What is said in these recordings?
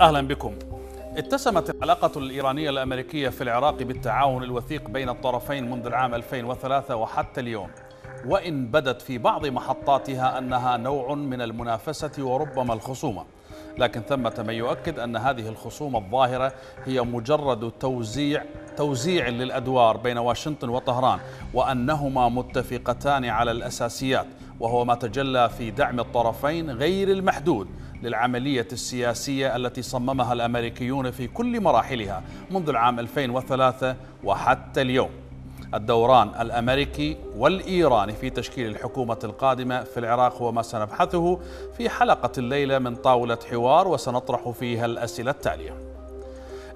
أهلا بكم اتسمت العلاقة الإيرانية الأمريكية في العراق بالتعاون الوثيق بين الطرفين منذ العام 2003 وحتى اليوم وإن بدت في بعض محطاتها أنها نوع من المنافسة وربما الخصومة لكن ثمة من يؤكد أن هذه الخصومة الظاهرة هي مجرد توزيع توزيع للأدوار بين واشنطن وطهران وأنهما متفقتان على الأساسيات وهو ما تجلى في دعم الطرفين غير المحدود للعملية السياسية التي صممها الأمريكيون في كل مراحلها منذ العام 2003 وحتى اليوم الدوران الامريكي والايراني في تشكيل الحكومه القادمه في العراق هو ما سنبحثه في حلقه الليله من طاوله حوار وسنطرح فيها الاسئله التاليه.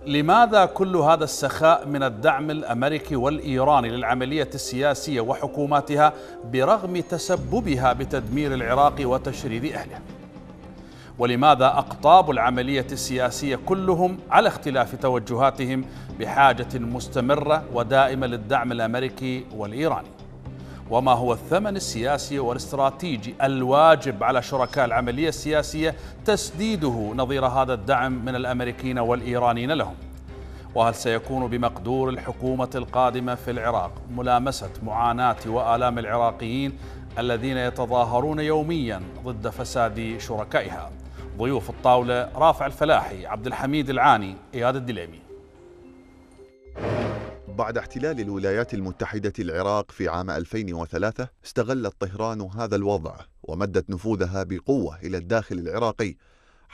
لماذا كل هذا السخاء من الدعم الامريكي والايراني للعمليه السياسيه وحكوماتها برغم تسببها بتدمير العراق وتشريد اهله؟ ولماذا أقطاب العملية السياسية كلهم على اختلاف توجهاتهم بحاجة مستمرة ودائمة للدعم الأمريكي والإيراني وما هو الثمن السياسي والاستراتيجي الواجب على شركاء العملية السياسية تسديده نظير هذا الدعم من الأمريكيين والإيرانيين لهم وهل سيكون بمقدور الحكومة القادمة في العراق ملامسة معاناة وآلام العراقيين الذين يتظاهرون يوميا ضد فساد شركائها ضيوف الطاولة رافع الفلاحي عبد الحميد العاني إياد الدليمي بعد احتلال الولايات المتحدة العراق في عام 2003 استغلت طهران هذا الوضع ومدت نفوذها بقوة إلى الداخل العراقي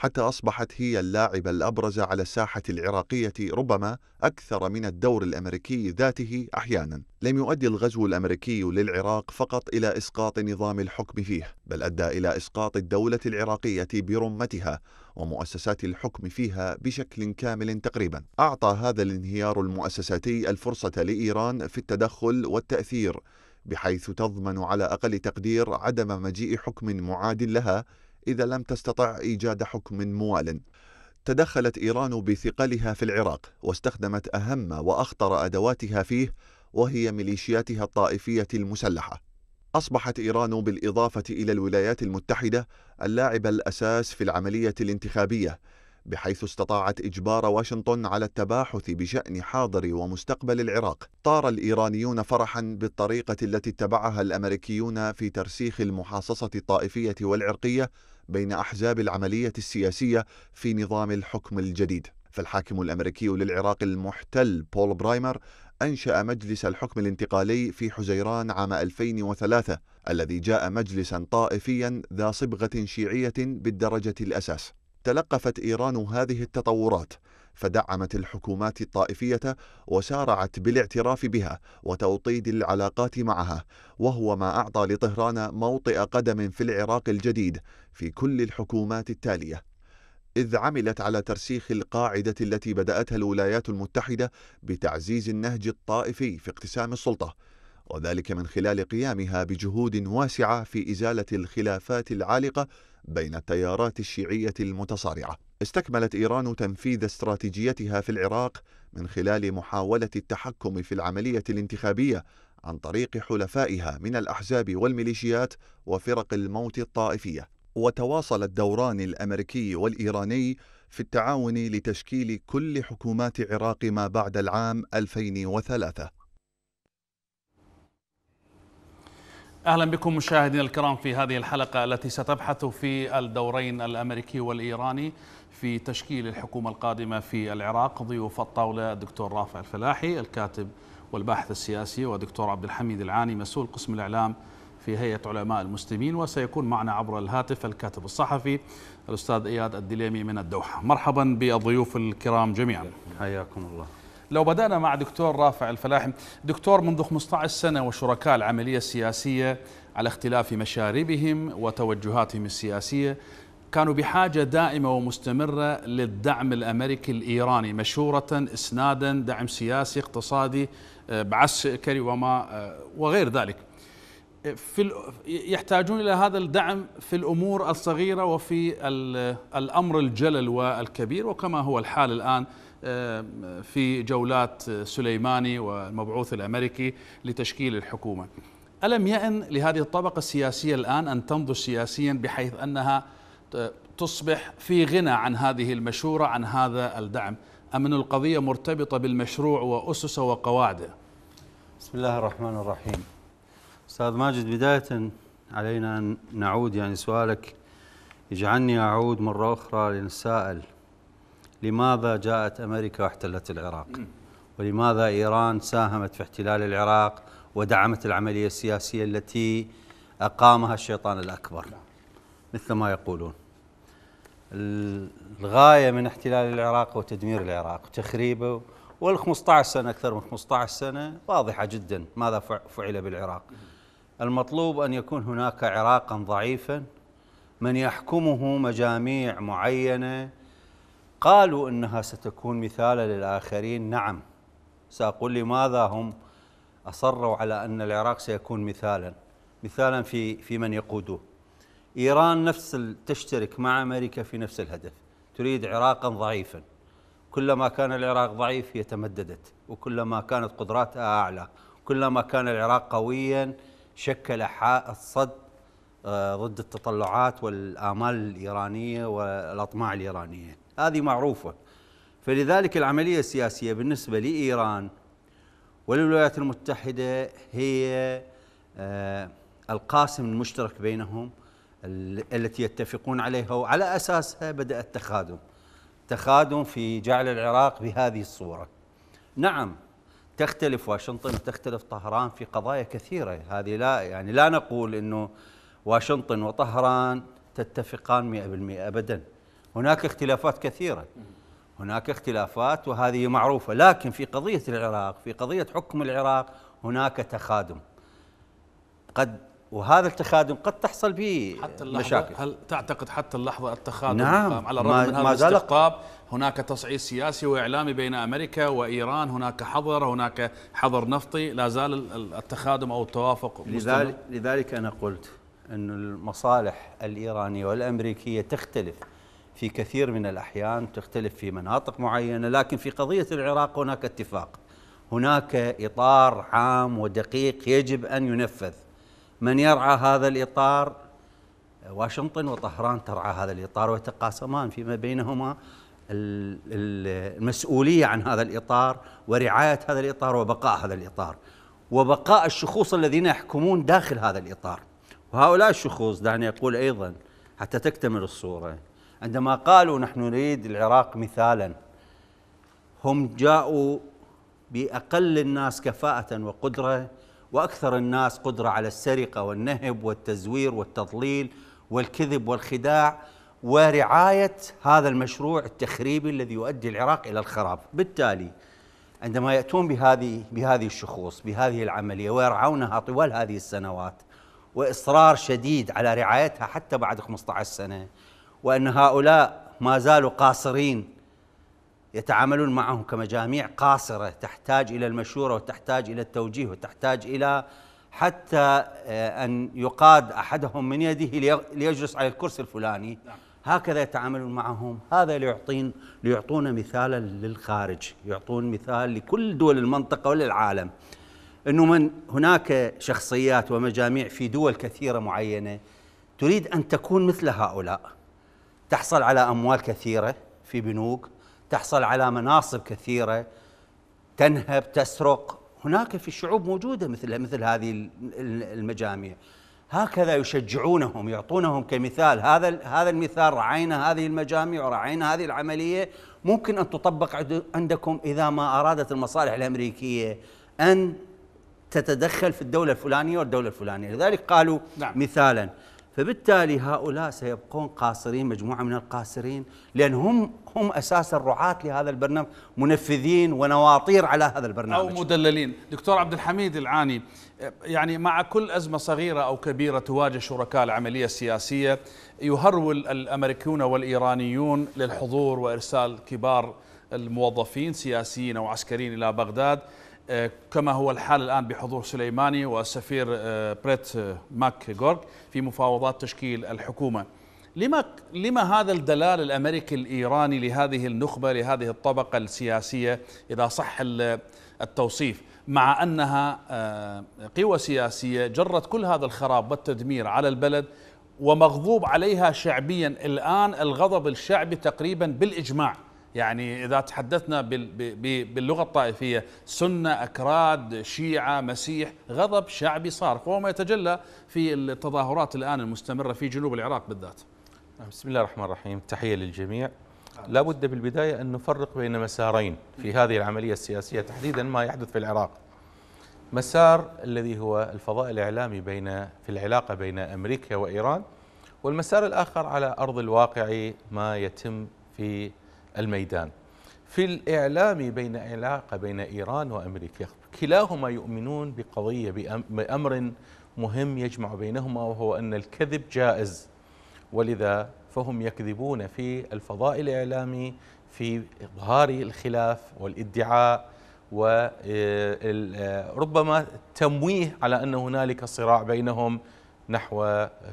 حتى أصبحت هي اللاعبة الأبرز على الساحة العراقية ربما أكثر من الدور الأمريكي ذاته أحيانا لم يؤدي الغزو الأمريكي للعراق فقط إلى إسقاط نظام الحكم فيه بل أدى إلى إسقاط الدولة العراقية برمتها ومؤسسات الحكم فيها بشكل كامل تقريبا أعطى هذا الانهيار المؤسساتي الفرصة لإيران في التدخل والتأثير بحيث تضمن على أقل تقدير عدم مجيء حكم معاد لها إذا لم تستطع إيجاد حكم موال تدخلت إيران بثقلها في العراق واستخدمت أهم وأخطر أدواتها فيه وهي ميليشياتها الطائفية المسلحة أصبحت إيران بالإضافة إلى الولايات المتحدة اللاعب الأساس في العملية الانتخابية بحيث استطاعت إجبار واشنطن على التباحث بشأن حاضر ومستقبل العراق طار الإيرانيون فرحا بالطريقة التي اتبعها الأمريكيون في ترسيخ المحاصصة الطائفية والعرقية بين أحزاب العملية السياسية في نظام الحكم الجديد فالحاكم الأمريكي للعراق المحتل بول برايمر أنشأ مجلس الحكم الانتقالي في حزيران عام 2003 الذي جاء مجلسا طائفيا ذا صبغة شيعية بالدرجة الأساس تلقفت إيران هذه التطورات فدعمت الحكومات الطائفية وسارعت بالاعتراف بها وتوطيد العلاقات معها وهو ما أعطى لطهران موطئ قدم في العراق الجديد في كل الحكومات التالية إذ عملت على ترسيخ القاعدة التي بدأتها الولايات المتحدة بتعزيز النهج الطائفي في اقتسام السلطة وذلك من خلال قيامها بجهود واسعة في إزالة الخلافات العالقة بين التيارات الشيعية المتصارعة. استكملت إيران تنفيذ استراتيجيتها في العراق من خلال محاولة التحكم في العملية الانتخابية عن طريق حلفائها من الأحزاب والميليشيات وفرق الموت الطائفية. وتواصل الدوران الأمريكي والإيراني في التعاون لتشكيل كل حكومات عراق ما بعد العام 2003 اهلا بكم مشاهدينا الكرام في هذه الحلقه التي ستبحث في الدورين الامريكي والايراني في تشكيل الحكومه القادمه في العراق ضيوف الطاوله الدكتور رافع الفلاحي الكاتب والباحث السياسي ودكتور عبد الحميد العاني مسؤول قسم الاعلام في هيئه علماء المسلمين وسيكون معنا عبر الهاتف الكاتب الصحفي الاستاذ اياد الدليمي من الدوحه مرحبا بالضيوف الكرام جميعا حياكم الله لو بدأنا مع دكتور رافع الفلاحم دكتور منذ 15 سنة وشركاء العملية السياسية على اختلاف مشاربهم وتوجهاتهم السياسية كانوا بحاجة دائمة ومستمرة للدعم الأمريكي الإيراني مشورة إسنادا دعم سياسي اقتصادي آه، بعسكري وما آه، وغير ذلك في يحتاجون إلى هذا الدعم في الأمور الصغيرة وفي الأمر الجلل والكبير وكما هو الحال الآن في جولات سليماني والمبعوث الامريكي لتشكيل الحكومه. الم يئن لهذه الطبقه السياسيه الان ان تنضج سياسيا بحيث انها تصبح في غنى عن هذه المشوره عن هذا الدعم، ام ان القضيه مرتبطه بالمشروع واسسه وقواعده؟ بسم الله الرحمن الرحيم. استاذ ماجد بدايه علينا ان نعود يعني سؤالك يجعلني اعود مره اخرى لنسائل لماذا جاءت أمريكا واحتلت العراق ولماذا إيران ساهمت في احتلال العراق ودعمت العملية السياسية التي أقامها الشيطان الأكبر مثل ما يقولون الغاية من احتلال العراق وتدمير العراق وتخريبه وال 15 سنة أكثر من 15 سنة واضحة جدا ماذا فعل بالعراق المطلوب أن يكون هناك عراقا ضعيفا من يحكمه مجاميع معينة قالوا انها ستكون مثالا للاخرين نعم ساقول لماذا هم اصروا على ان العراق سيكون مثالا مثالا في في من يقودوه ايران نفس تشترك مع امريكا في نفس الهدف تريد عراقا ضعيفا كلما كان العراق ضعيف هي تمددت وكلما كانت قدراتها اعلى كلما كان العراق قويا شكل حائط صد آه، ضد التطلعات والامال الايرانيه والاطماع الايرانيه هذه معروفة فلذلك العملية السياسية بالنسبة لإيران وللولايات المتحدة هي آه، القاسم المشترك بينهم التي يتفقون عليها وعلى أساسها بدأ التخادم تخادم في جعل العراق بهذه الصورة نعم تختلف واشنطن وتختلف طهران في قضايا كثيرة هذه لا يعني لا نقول أنه واشنطن وطهران تتفقان 100% أبداً هناك اختلافات كثيرة هناك اختلافات وهذه معروفة لكن في قضية العراق في قضية حكم العراق هناك تخادم قد وهذا التخادم قد تحصل به حتى اللحظة مشاكل هل تعتقد حتى اللحظة التخادم نعم على الرغم من هذا الاستقطاب هناك تصعيد سياسي وإعلامي بين أمريكا وإيران هناك حظر هناك حظر نفطي لا زال التخادم أو التوافق لذلك, لذلك أنا قلت أن المصالح الإيرانية والأمريكية تختلف في كثير من الأحيان تختلف في مناطق معينة لكن في قضية العراق هناك اتفاق هناك إطار عام ودقيق يجب أن ينفذ من يرعى هذا الإطار واشنطن وطهران ترعى هذا الإطار ويتقاسمان فيما بينهما المسؤولية عن هذا الإطار ورعاية هذا الإطار وبقاء هذا الإطار وبقاء الشخوص الذين يحكمون داخل هذا الإطار وهؤلاء الشخوص دعني أقول أيضا حتى تكتمل الصورة عندما قالوا نحن نريد العراق مثالا هم جاءوا باقل الناس كفاءه وقدره واكثر الناس قدره على السرقه والنهب والتزوير والتضليل والكذب والخداع ورعايه هذا المشروع التخريبي الذي يؤدي العراق الى الخراب، بالتالي عندما ياتون بهذه بهذه الشخوص بهذه العمليه ويرعونها طوال هذه السنوات واصرار شديد على رعايتها حتى بعد 15 سنه وأن هؤلاء ما زالوا قاصرين يتعاملون معهم كمجاميع قاصرة تحتاج إلى المشورة وتحتاج إلى التوجيه وتحتاج إلى حتى آه، أن يقاد أحدهم من يده ليجلس على الكرسي الفلاني نعم. هكذا يتعاملون معهم هذا ليعطين ليعطون مثالا للخارج يعطون مثال لكل دول المنطقة وللعالم أنه من هناك شخصيات ومجاميع في دول كثيرة معينة تريد أن تكون مثل هؤلاء تحصل على اموال كثيره في بنوك تحصل على مناصب كثيره تنهب تسرق هناك في الشعوب موجوده مثل مثل هذه المجاميع هكذا يشجعونهم يعطونهم كمثال هذا هذا المثال رعينا هذه المجاميع ورعينا هذه العمليه ممكن ان تطبق عندكم اذا ما ارادت المصالح الامريكيه ان تتدخل في الدوله الفلانيه والدوله الفلانيه لذلك قالوا نعم. مثالا فبالتالي هؤلاء سيبقون قاصرين مجموعة من القاصرين لأن هم هم أساس الرعاة لهذا البرنامج منفذين ونواطير على هذا البرنامج أو مدللين دكتور عبد الحميد العاني يعني مع كل أزمة صغيرة أو كبيرة تواجه شركاء العملية السياسية يهرول الأمريكيون والإيرانيون للحضور وإرسال كبار الموظفين سياسيين أو عسكريين إلى بغداد كما هو الحال الآن بحضور سليماني والسفير آه، بريت آه، ماك جورج في مفاوضات تشكيل الحكومة لما, لما هذا الدلال الأمريكي الإيراني لهذه النخبة لهذه الطبقة السياسية إذا صح التوصيف مع أنها آه، قوى سياسية جرت كل هذا الخراب والتدمير على البلد ومغضوب عليها شعبيا الآن الغضب الشعبي تقريبا بالإجماع يعني إذا تحدثنا باللغة الطائفية سنة أكراد شيعة مسيح غضب شعبي صارخ وهو ما يتجلى في التظاهرات الآن المستمرة في جنوب العراق بالذات بسم الله الرحمن الرحيم تحية للجميع لابد بالبداية أن نفرق بين مسارين في هذه العملية السياسية تحديدا ما يحدث في العراق مسار الذي هو الفضاء الإعلامي بين في العلاقة بين أمريكا وإيران والمسار الآخر على أرض الواقع ما يتم في الميدان في الإعلام بين علاقة بين إيران وأمريكا كلاهما يؤمنون بقضية بأمر مهم يجمع بينهما وهو أن الكذب جائز ولذا فهم يكذبون في الفضاء الإعلامي في إظهار الخلاف والإدعاء وربما آه، تمويه على أن هنالك صراع بينهم نحو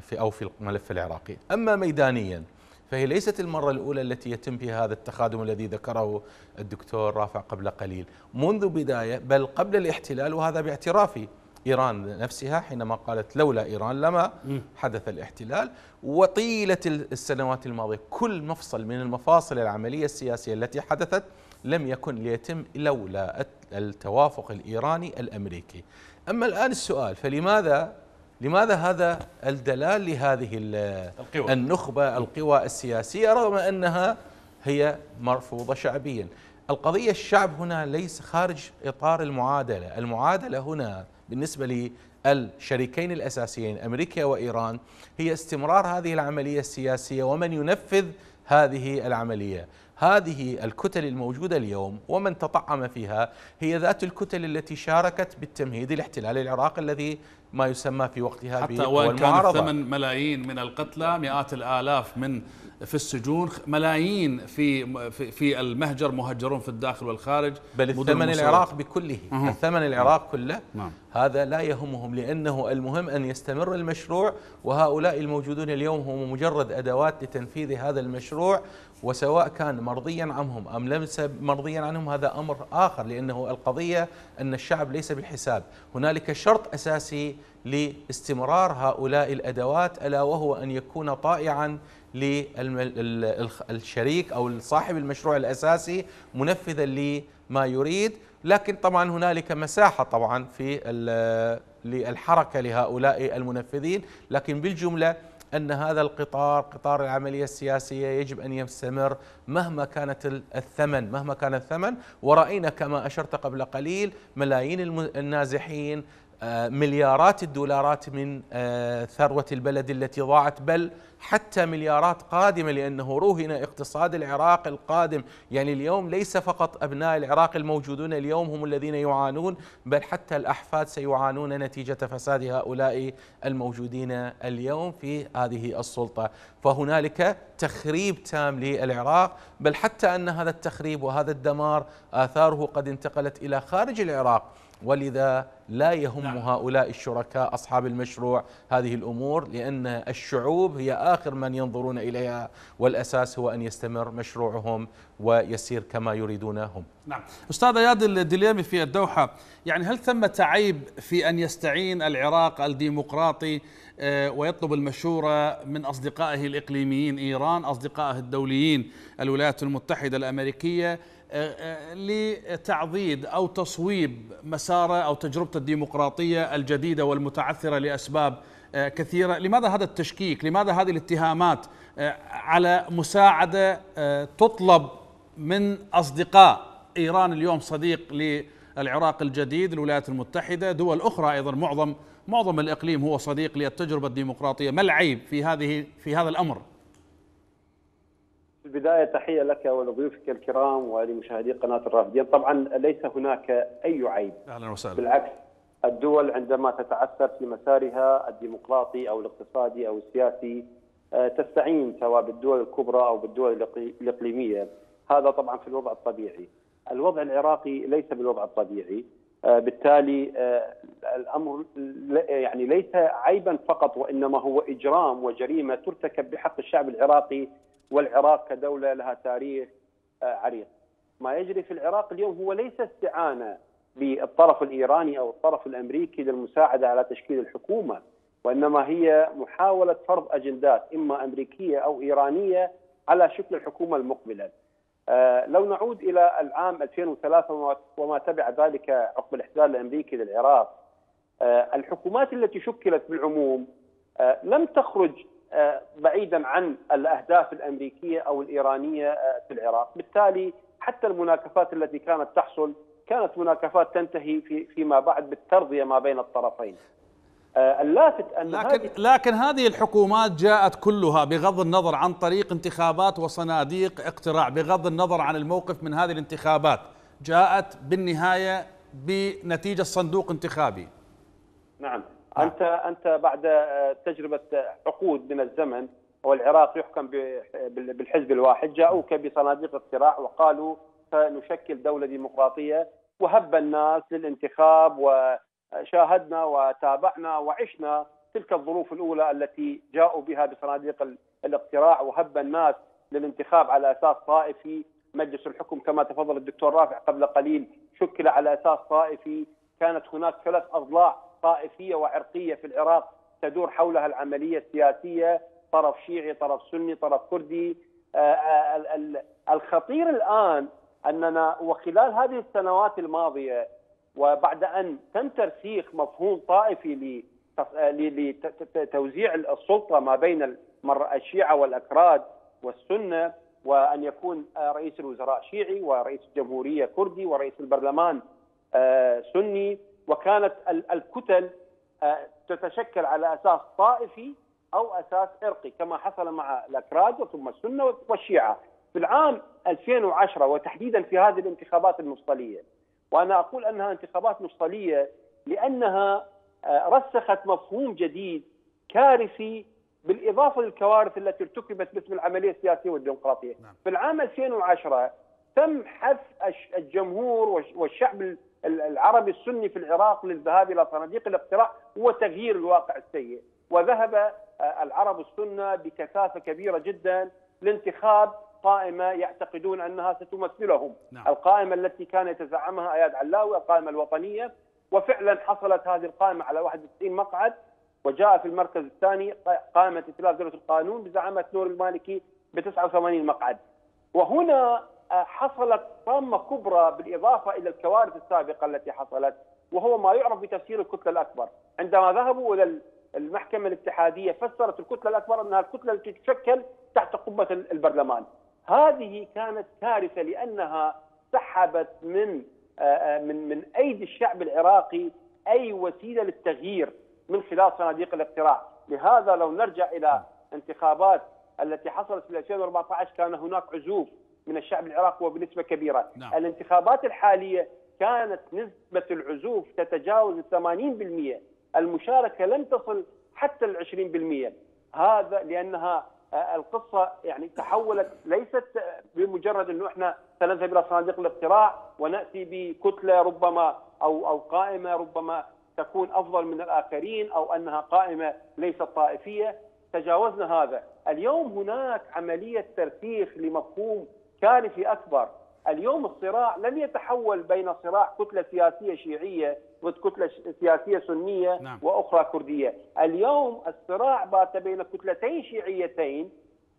في أو في الملف العراقي أما ميدانياً فهي ليست المرة الأولى التي يتم فيها هذا التخادم الذي ذكره الدكتور رافع قبل قليل منذ بداية بل قبل الاحتلال وهذا باعتراف إيران نفسها حينما قالت لولا إيران لما حدث الاحتلال وطيلة السنوات الماضية كل مفصل من المفاصل العملية السياسية التي حدثت لم يكن ليتم لولا التوافق الإيراني الأمريكي أما الآن السؤال فلماذا لماذا هذا الدلال لهذه القوى. النخبة القوى السياسية رغم أنها هي مرفوضة شعبيا القضية الشعب هنا ليس خارج إطار المعادلة المعادلة هنا بالنسبة للشريكين الأساسيين أمريكا وإيران هي استمرار هذه العملية السياسية ومن ينفذ هذه العملية هذه الكتل الموجودة اليوم ومن تطعم فيها هي ذات الكتل التي شاركت بالتمهيد الاحتلال العراقي الذي ما يسمى في وقتها حتى وان كان 8 ملايين من القتلى مئات الالاف من في السجون ملايين في في المهجر مهجرون في الداخل والخارج بل الثمن العراق بكله الثمن العراق كله نعم. هذا لا يهمهم لانه المهم ان يستمر المشروع وهؤلاء الموجودون اليوم هم مجرد ادوات لتنفيذ هذا المشروع وسواء كان مرضيا عنهم أم ليس مرضيا عنهم هذا أمر آخر لأنه القضية أن الشعب ليس بالحساب هنالك شرط أساسي لاستمرار هؤلاء الأدوات ألا وهو أن يكون طائعا للشريك أو صاحب المشروع الأساسي منفذا لما يريد لكن طبعا هنالك مساحة طبعا في للحركة لهؤلاء المنفذين لكن بالجملة أن هذا القطار قطار العملية السياسية يجب أن يستمر مهما كانت الثمن مهما كان الثمن ورأينا كما أشرت قبل قليل ملايين النازحين آه، مليارات الدولارات من آه، ثروة البلد التي ضاعت بل حتى مليارات قادمة لأنه رهن اقتصاد العراق القادم يعني اليوم ليس فقط أبناء العراق الموجودون اليوم هم الذين يعانون بل حتى الأحفاد سيعانون نتيجة فساد هؤلاء الموجودين اليوم في هذه السلطة فهنالك تخريب تام للعراق بل حتى أن هذا التخريب وهذا الدمار آثاره قد انتقلت إلى خارج العراق ولذا لا يهم نعم. هؤلاء الشركاء اصحاب المشروع هذه الامور لان الشعوب هي اخر من ينظرون اليها والاساس هو ان يستمر مشروعهم ويسير كما يريدونهم. نعم، استاذ اياد الدليمي في الدوحه، يعني هل ثمة عيب في ان يستعين العراق الديمقراطي آه، ويطلب المشورة من أصدقائه الإقليميين إيران أصدقائه الدوليين الولايات المتحدة الأمريكية آه، آه، لتعضيد او تصويب مساره او تجربه الديمقراطيه الجديده والمتعثره لاسباب آه، كثيره، لماذا هذا التشكيك؟ لماذا هذه الاتهامات على مساعده تطلب من اصدقاء ايران اليوم صديق للعراق الجديد، الولايات المتحده، دول اخرى ايضا معظم معظم الاقليم هو صديق للتجربه الديمقراطيه، ما العيب في هذه في هذا الامر؟ في البدايه تحيه لك ولضيوفك الكرام ولمشاهدي قناه الرافدين، طبعا ليس هناك اي عيب اهلا وسهلا بالعكس الدول عندما تتعثر في مسارها الديمقراطي او الاقتصادي او السياسي آه، تستعين سواء بالدول الكبرى او بالدول الاقليميه، هذا طبعا في الوضع الطبيعي. الوضع العراقي ليس بالوضع الطبيعي، آه، بالتالي آه، الامر يعني ليس عيبا فقط وانما هو اجرام وجريمه ترتكب بحق الشعب العراقي والعراق كدولة لها تاريخ آه، عريق ما يجري في العراق اليوم هو ليس استعانة بالطرف الإيراني أو الطرف الأمريكي للمساعدة على تشكيل الحكومة وإنما هي محاولة فرض أجندات إما أمريكية أو إيرانية على شكل الحكومة المقبلة آه، لو نعود إلى العام 2003 وما تبع ذلك عقب الاحتلال الأمريكي للعراق آه، الحكومات التي شكلت بالعموم لم تخرج آه، بعيدا عن الاهداف الامريكيه او الايرانيه آه، في العراق، بالتالي حتى المناكفات التي كانت تحصل كانت مناكفات تنتهي في فيما بعد بالترضيه ما بين الطرفين. آه، اللافت ان لكن هذه لكن هذه الحكومات جاءت كلها بغض النظر عن طريق انتخابات وصناديق اقتراع، بغض النظر عن الموقف من هذه الانتخابات، جاءت بالنهايه بنتيجه صندوق انتخابي. نعم انت انت بعد آه، تجربه آه، عقود من الزمن والعراق يحكم بالحزب الواحد جاءوك بصناديق اقتراع وقالوا سنشكل دوله ديمقراطيه وهب الناس للانتخاب وشاهدنا وتابعنا وعشنا تلك الظروف الاولى التي جاءوا بها بصناديق الاقتراع وهب الناس للانتخاب على اساس طائفي مجلس الحكم كما تفضل الدكتور رافع قبل قليل شكل على اساس طائفي كانت هناك ثلاث اضلاع طائفيه وعرقيه في العراق تدور حولها العمليه السياسيه طرف شيعي طرف سني طرف كردي آه، آه، الخطير الان اننا وخلال هذه السنوات الماضيه وبعد ان تم ترسيخ مفهوم طائفي لتوزيع السلطه ما بين الشيعه والاكراد والسنه وان يكون آه، رئيس الوزراء شيعي ورئيس الجمهوريه كردي ورئيس البرلمان سني وكانت الكتل آه، تتشكل على اساس طائفي او اساس عرقي كما حصل مع الاكراد وثم السنه والشيعه في العام 2010 وتحديدا في هذه الانتخابات المفصليه وانا اقول انها انتخابات مفصليه لانها آه، رسخت مفهوم جديد كارثي بالاضافه للكوارث التي ارتكبت مثل العمليه السياسيه والديمقراطيه. نعم. في العام 2010 تم حث الجمهور والشعب العربي السني في العراق للذهاب الى صناديق الاقتراع هو تغيير الواقع السيء وذهب آه، العرب السنه بكثافه كبيره جدا لانتخاب قائمه يعتقدون انها ستمثلهم نعم. القائمه التي كان يتزعمها اياد علاوي القائمه الوطنيه وفعلا حصلت هذه القائمه على 91 مقعد وجاء في المركز الثاني قائمه ائتلاف دوله القانون بزعامه نور المالكي ب 89 مقعد وهنا حصلت طامه كبرى بالاضافه الى الكوارث السابقه التي حصلت وهو ما يعرف بتفسير الكتله الاكبر، عندما ذهبوا الى المحكمه الاتحاديه فسرت الكتله الاكبر انها الكتله التي تشكل تحت قبه البرلمان. هذه كانت كارثه لانها سحبت من آه، آه، من من ايدي الشعب العراقي اي وسيله للتغيير من خلال صناديق الاقتراع، لهذا لو نرجع الى انتخابات التي حصلت في 2014 كان هناك عزوف من الشعب العراقي وبنسبه كبيره نعم. الانتخابات الحاليه كانت نسبه العزوف تتجاوز 80% المشاركه لم تصل حتى ال 20% هذا لانها آه، القصه يعني تحولت ليست بمجرد انه احنا سنذهب الى صناديق الاقتراع وناتي بكتله ربما او او قائمه ربما تكون افضل من الاخرين او انها قائمه ليست طائفيه تجاوزنا هذا اليوم هناك عمليه ترسيخ لمفهوم كارثي اكبر اليوم الصراع لم يتحول بين صراع كتله سياسيه شيعيه ضد كتله سياسيه سنيه نعم. واخرى كرديه، اليوم الصراع بات بين كتلتين شيعيتين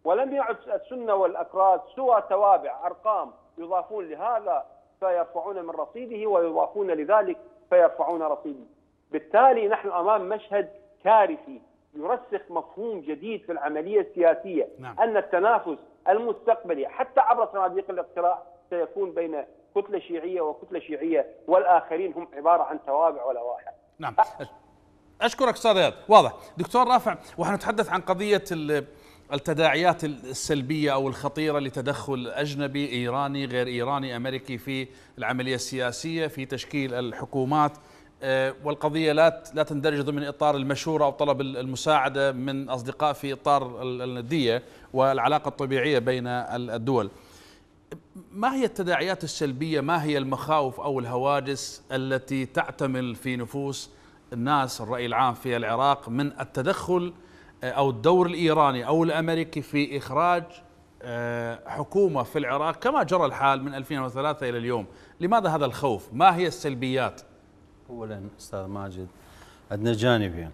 ولم يعد السنه والاكراد سوى توابع ارقام يضافون لهذا فيرفعون من رصيده ويضافون لذلك فيرفعون رصيده. بالتالي نحن امام مشهد كارثي يرسخ مفهوم جديد في العمليه السياسيه نعم. ان التنافس المستقبلي حتى عبر صناديق الاقتراع سيكون بين كتله شيعيه وكتله شيعيه والاخرين هم عباره عن توابع ولوائح نعم اشكرك استاذ واضح دكتور رافع وحنتحدث عن قضيه التداعيات السلبيه او الخطيره لتدخل اجنبي ايراني غير ايراني امريكي في العمليه السياسيه في تشكيل الحكومات آه، والقضية لا لا تندرج ضمن إطار المشورة أو طلب المساعدة من أصدقاء في إطار الندية والعلاقة الطبيعية بين الدول ما هي التداعيات السلبية ما هي المخاوف أو الهواجس التي تعتمل في نفوس الناس الرأي العام في العراق من التدخل آه، أو الدور الإيراني أو الأمريكي في إخراج آه، حكومة في العراق كما جرى الحال من 2003 إلى اليوم لماذا هذا الخوف ما هي السلبيات اولا استاذ ماجد عندنا جانبين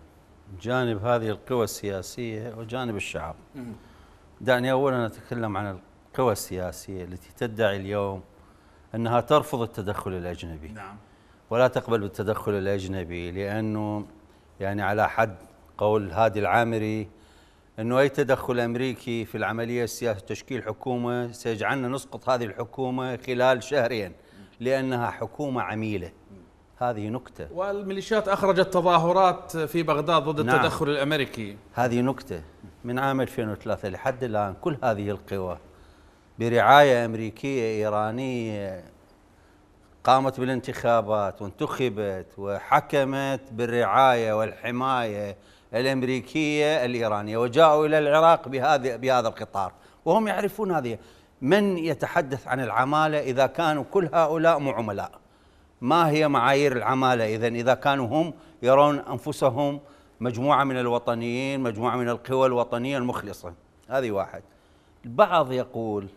جانب هذه القوى السياسيه وجانب الشعب دعني اولا اتكلم عن القوى السياسيه التي تدعي اليوم انها ترفض التدخل الاجنبي نعم ولا تقبل بالتدخل الاجنبي لانه يعني على حد قول هادي العامري انه اي تدخل امريكي في العمليه السياسيه تشكيل حكومه سيجعلنا نسقط هذه الحكومه خلال شهرين لانها حكومه عميله هذه نكتة والميليشيات أخرجت تظاهرات في بغداد ضد نعم التدخل الأمريكي هذه نكتة من عام 2003 لحد الآن كل هذه القوى برعاية أمريكية إيرانية قامت بالانتخابات وانتخبت وحكمت بالرعاية والحماية الأمريكية الإيرانية وجاءوا إلى العراق بهذه بهذا القطار وهم يعرفون هذه من يتحدث عن العمالة إذا كانوا كل هؤلاء مو عملاء ما هي معايير العمالة إذا إذا كانوا هم يرون أنفسهم مجموعة من الوطنيين مجموعة من القوى الوطنية المخلصة هذه واحد البعض يقول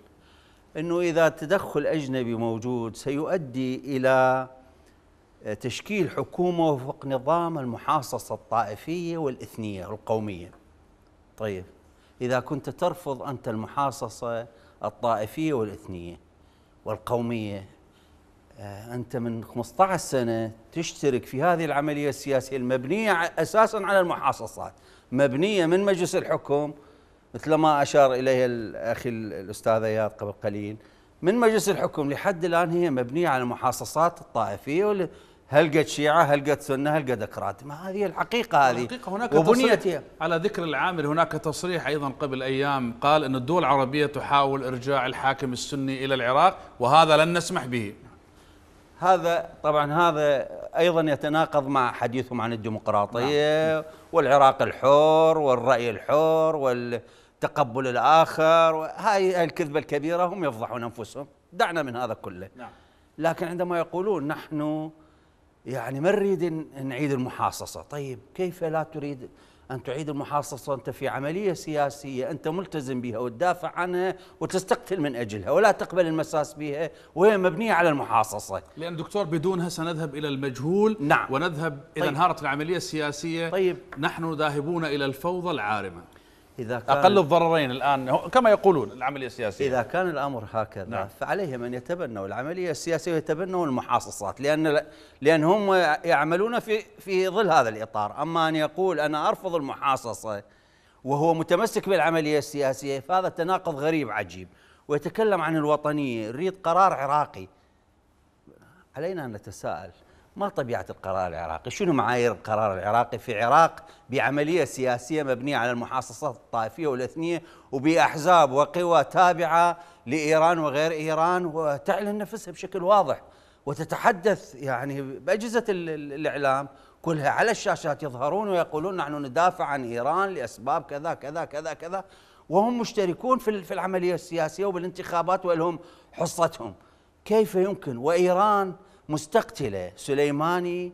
أنه إذا تدخل أجنبي موجود سيؤدي إلى تشكيل حكومة وفق نظام المحاصصة الطائفية والإثنية والقومية طيب إذا كنت ترفض أنت المحاصصة الطائفية والإثنية والقومية آه، أنت من 15 سنة تشترك في هذه العملية السياسية المبنية أساسا على المحاصصات مبنية من مجلس الحكم مثل ما أشار إليها الأخي الأستاذ اياد قبل قليل من مجلس الحكم لحد الآن هي مبنية على المحاصصات الطائفية هل قد شيعة هل قد سنة هل قد أكراد ما هذه الحقيقة هذه الحقيقة هناك تصريح على ذكر العامل هناك تصريح أيضا قبل أيام قال أن الدول العربية تحاول إرجاع الحاكم السني إلى العراق وهذا لن نسمح به هذا طبعا هذا ايضا يتناقض مع حديثهم عن الديمقراطيه نعم. والعراق الحر والراي الحر والتقبل الاخر هاي الكذبه الكبيره هم يفضحون انفسهم دعنا من هذا كله نعم. لكن عندما يقولون نحن يعني ما نريد نعيد المحاصصه طيب كيف لا تريد أن تعيد المحاصصة أنت في عملية سياسية أنت ملتزم بها وتدافع عنها وتستقتل من أجلها ولا تقبل المساس بها وهي مبنية على المحاصصة لأن دكتور بدونها سنذهب إلى المجهول نعم ونذهب إذا طيب. انهارت العملية السياسية طيب نحن ذاهبون إلى الفوضى العارمة إذا كان أقل الضررين الآن كما يقولون العملية السياسية إذا كان الأمر هكذا نعم. فعليهم أن يتبنوا العملية السياسية ويتبنوا المحاصصات لأن لأن هم يعملون في في ظل هذا الإطار أما أن يقول أنا أرفض المحاصصة وهو متمسك بالعملية السياسية فهذا تناقض غريب عجيب ويتكلم عن الوطنية يريد قرار عراقي علينا أن نتساءل ما طبيعة القرار العراقي؟ شنو معايير القرار العراقي في عراق بعملية سياسية مبنية على المحاصصات الطائفية والأثنية وبأحزاب وقوى تابعة لإيران وغير إيران وتعلن نفسها بشكل واضح وتتحدث يعني بأجهزة الإعلام كلها على الشاشات يظهرون ويقولون نحن ندافع عن إيران لأسباب كذا كذا كذا كذا وهم مشتركون في العملية السياسية وبالانتخابات ولهم حصتهم كيف يمكن وإيران مستقتله سليماني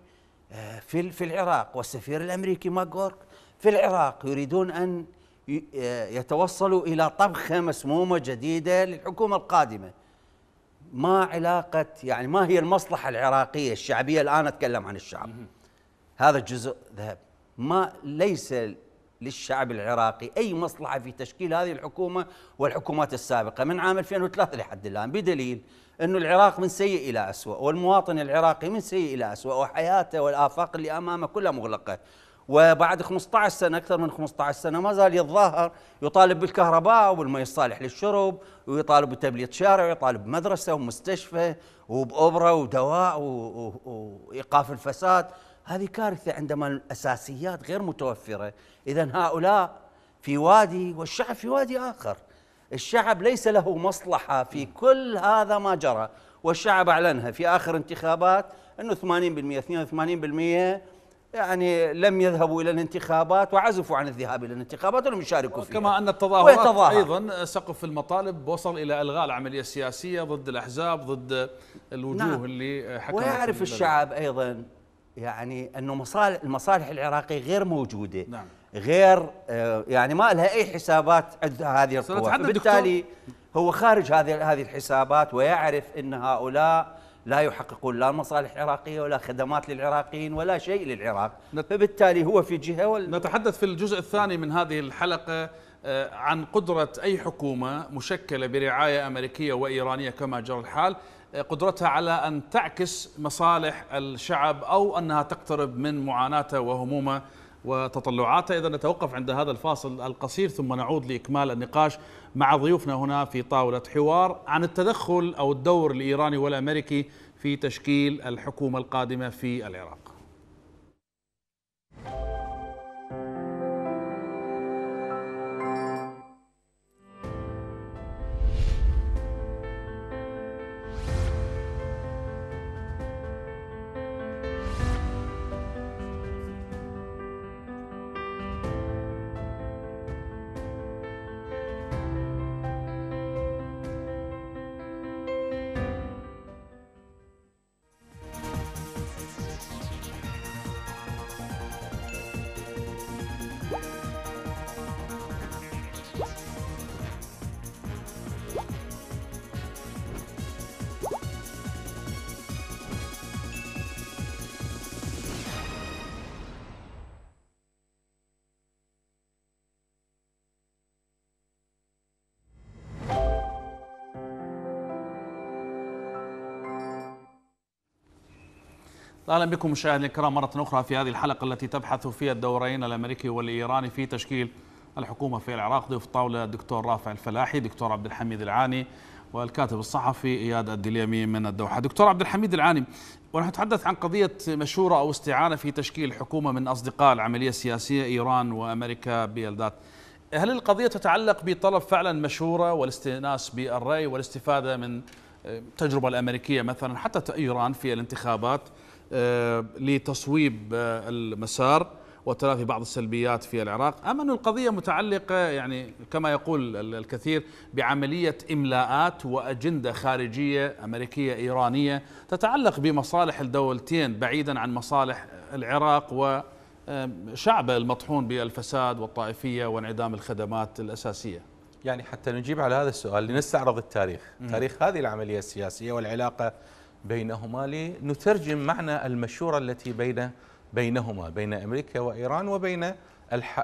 آه، في في العراق والسفير الامريكي ماجورك في العراق يريدون ان آه، يتوصلوا الى طبخه مسمومه جديده للحكومه القادمه ما علاقه يعني ما هي المصلحه العراقيه الشعبيه الان اتكلم عن الشعب هذا الجزء ذهب ما ليس للشعب العراقي اي مصلحه في تشكيل هذه الحكومه والحكومات السابقه من عام 2003 لحد الان بدليل أن العراق من سيء إلى أسوأ والمواطن العراقي من سيء إلى أسوأ وحياته والآفاق اللي أمامه كلها مغلقة وبعد 15 سنة أكثر من 15 سنة ما زال يتظاهر يطالب بالكهرباء وبالماء الصالح للشرب ويطالب بتبليط شارع ويطالب بمدرسة ومستشفى وبأوبرا ودواء وإيقاف الفساد هذه كارثة عندما الأساسيات غير متوفرة إذا هؤلاء في وادي والشعب في وادي آخر الشعب ليس له مصلحة في كل هذا ما جرى والشعب أعلنها في آخر انتخابات أنه 80% 82% يعني لم يذهبوا الى الانتخابات وعزفوا عن الذهاب الى الانتخابات ولم يشاركوا فيها كما ان التظاهرات ويتظاهر. ايضا سقف المطالب وصل الى الغاء العمليه السياسيه ضد الاحزاب ضد الوجوه نعم. اللي حكمت ويعرف الشعب ايضا يعني انه مصالح المصالح العراقيه غير موجوده نعم. غير آه، يعني ما لها اي حسابات عندها هذه القوى بالتالي هو خارج هذه هذه الحسابات ويعرف ان هؤلاء لا يحققون لا مصالح عراقيه ولا خدمات للعراقيين ولا شيء للعراق فبالتالي هو في جهه وال... نتحدث في الجزء الثاني من هذه الحلقه آه، عن قدره اي حكومه مشكله برعايه امريكيه وايرانيه كما جرى الحال آه، قدرتها على ان تعكس مصالح الشعب او انها تقترب من معاناته وهمومه وتطلعاته إذا نتوقف عند هذا الفاصل القصير ثم نعود لإكمال النقاش مع ضيوفنا هنا في طاولة حوار عن التدخل أو الدور الإيراني والأمريكي في تشكيل الحكومة القادمة في العراق اهلا بكم مشاهدينا الكرام مره اخرى في هذه الحلقه التي تبحث فيها الدورين الامريكي والايراني في تشكيل الحكومه في العراق ضيف الطاوله الدكتور رافع الفلاحي دكتور عبد الحميد العاني والكاتب الصحفي اياد الدليمي من الدوحه دكتور عبد الحميد العاني ونحن نتحدث عن قضيه مشوره او استعانه في تشكيل حكومه من اصدقاء العمليه السياسيه ايران وامريكا بالذات هل القضيه تتعلق بطلب فعلا مشوره والاستئناس بالراي والاستفاده من التجربه الامريكيه مثلا حتى ايران في الانتخابات آه، لتصويب آه، المسار وتلافي بعض السلبيات في العراق أم أن القضية متعلقة يعني كما يقول الكثير بعملية إملاءات وأجندة خارجية أمريكية إيرانية تتعلق بمصالح الدولتين بعيدا عن مصالح العراق وشعبه المطحون بالفساد والطائفية وانعدام الخدمات الأساسية يعني حتى نجيب على هذا السؤال لنستعرض التاريخ م. تاريخ هذه العملية السياسية والعلاقة بينهما لنترجم معنى المشورة التي بين بينهما بين أمريكا وإيران وبين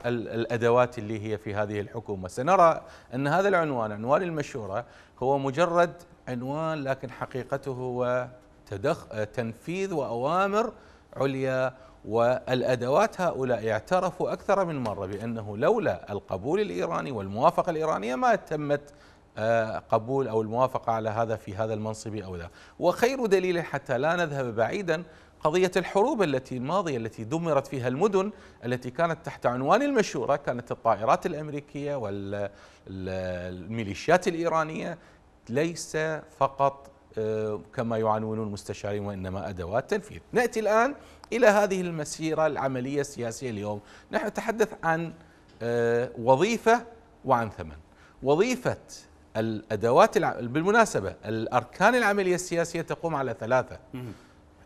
الأدوات اللي هي في هذه الحكومة سنرى أن هذا العنوان عنوان المشورة هو مجرد عنوان لكن حقيقته هو تدخ... تنفيذ وأوامر عليا والأدوات هؤلاء اعترفوا أكثر من مرة بأنه لولا القبول الإيراني والموافقة الإيرانية ما تمت قبول أو الموافقة على هذا في هذا المنصب أو لا وخير دليل حتى لا نذهب بعيدا قضية الحروب التي الماضية التي دمرت فيها المدن التي كانت تحت عنوان المشورة كانت الطائرات الأمريكية والميليشيات الإيرانية ليس فقط آه، كما يعانون المستشارين وإنما أدوات تنفيذ نأتي الآن إلى هذه المسيرة العملية السياسية اليوم نحن نتحدث عن آه، وظيفة وعن ثمن وظيفة الادوات الع... بالمناسبه الاركان العمليه السياسيه تقوم على ثلاثه